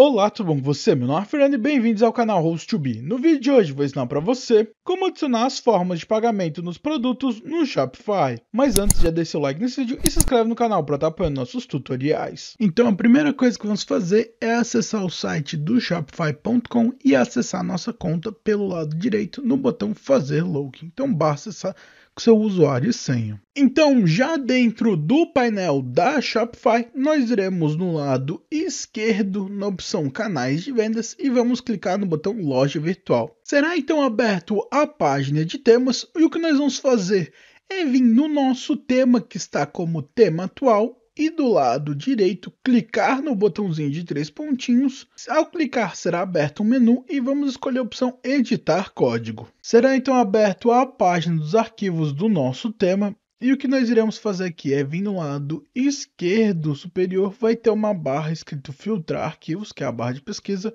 Olá, tudo bom com você? Meu nome é Fernando e bem-vindos ao canal host 2 b No vídeo de hoje vou ensinar para você como adicionar as formas de pagamento nos produtos no Shopify. Mas antes, já deixa o like nesse vídeo e se inscreve no canal para estar tá apoiando nossos tutoriais. Então a primeira coisa que vamos fazer é acessar o site do Shopify.com e acessar nossa conta pelo lado direito no botão fazer login. Então basta essa seu usuário e senha. Então, já dentro do painel da Shopify, nós iremos no lado esquerdo, na opção canais de vendas e vamos clicar no botão loja virtual. Será então aberto a página de temas e o que nós vamos fazer é vir no nosso tema que está como tema atual e do lado direito clicar no botãozinho de três pontinhos. Ao clicar será aberto um menu e vamos escolher a opção editar código. Será então aberto a página dos arquivos do nosso tema e o que nós iremos fazer aqui é vir no lado esquerdo superior, vai ter uma barra escrito filtrar arquivos, que é a barra de pesquisa.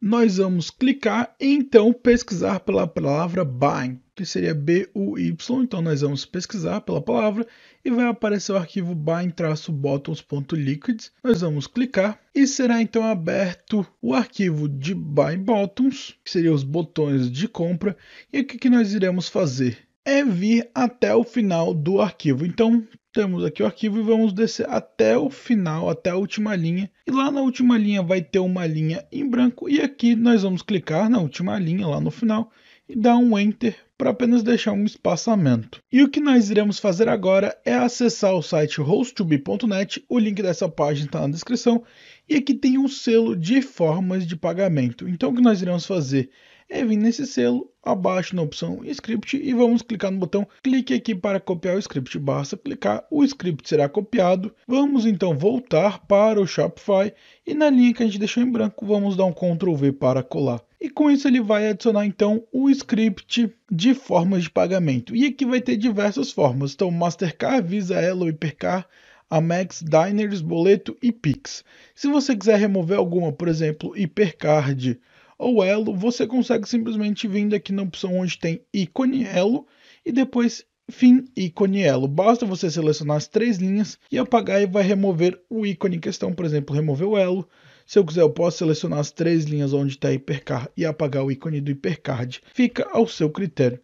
Nós vamos clicar e então pesquisar pela palavra bind que seria BUY. Então nós vamos pesquisar pela palavra e vai aparecer o arquivo bind bottomsliquids Nós vamos clicar e será então aberto o arquivo de buy-bottoms, que seriam os botões de compra. E o que, que nós iremos fazer? É vir até o final do arquivo. Então, temos aqui o arquivo e vamos descer até o final, até a última linha. E lá na última linha vai ter uma linha em branco e aqui nós vamos clicar na última linha lá no final e dar um enter para apenas deixar um espaçamento. E o que nós iremos fazer agora é acessar o site hosttube.net. o link dessa página está na descrição, e aqui tem um selo de formas de pagamento. Então o que nós iremos fazer é vir nesse selo, abaixo na opção script e vamos clicar no botão clique aqui para copiar o script, basta clicar, o script será copiado. Vamos então voltar para o Shopify e na linha que a gente deixou em branco, vamos dar um Ctrl V para colar. E com isso ele vai adicionar então o script de formas de pagamento. E aqui vai ter diversas formas. Então Mastercard, Visa, Elo, Hipercar, Amex, Diners, Boleto e Pix. Se você quiser remover alguma, por exemplo, Hipercard ou Elo, você consegue simplesmente vindo aqui na opção onde tem ícone Elo e depois fim ícone Elo. Basta você selecionar as três linhas e apagar e vai remover o ícone em questão, por exemplo, remover o Elo, se eu quiser, eu posso selecionar as três linhas onde está hipercar e apagar o ícone do hipercard. Fica ao seu critério.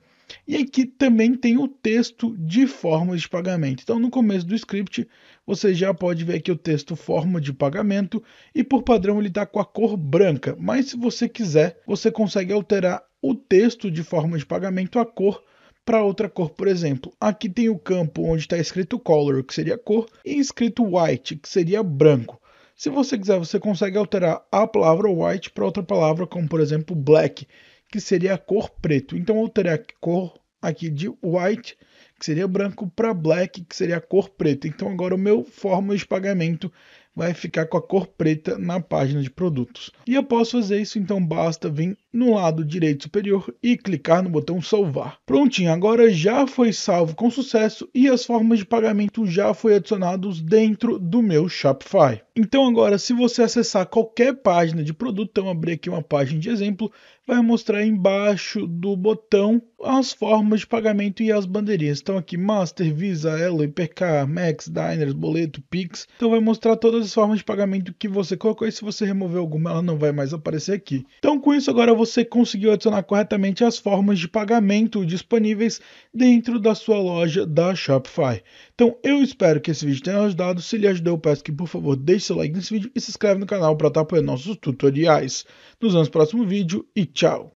E aqui também tem o texto de forma de pagamento. Então, no começo do script, você já pode ver aqui o texto forma de pagamento e por padrão ele está com a cor branca. Mas se você quiser, você consegue alterar o texto de forma de pagamento a cor para outra cor, por exemplo. Aqui tem o campo onde está escrito color, que seria cor, e escrito white, que seria branco. Se você quiser, você consegue alterar a palavra white para outra palavra, como por exemplo black, que seria a cor preto. Então eu terei a cor aqui de white, que seria branco, para black, que seria a cor preta. Então agora o meu forma de pagamento vai ficar com a cor preta na página de produtos. E após fazer isso, então basta vir no lado direito superior e clicar no botão salvar. Prontinho, agora já foi salvo com sucesso e as formas de pagamento já foi adicionados dentro do meu Shopify. Então agora, se você acessar qualquer página de produto, então abrir aqui uma página de exemplo, vai mostrar embaixo do botão as formas de pagamento e as bandeirinhas. Então aqui Master, Visa, Elo, IPK, Max, Diners, Boleto, Pix. Então vai mostrar todas todas as formas de pagamento que você colocou e se você remover alguma, ela não vai mais aparecer aqui. Então, com isso, agora você conseguiu adicionar corretamente as formas de pagamento disponíveis dentro da sua loja da Shopify. Então, eu espero que esse vídeo tenha ajudado. Se lhe ajudou, eu peço que, por favor, deixe seu like nesse vídeo e se inscreve no canal para estar apoiando nossos tutoriais. Nos vemos no próximo vídeo e tchau!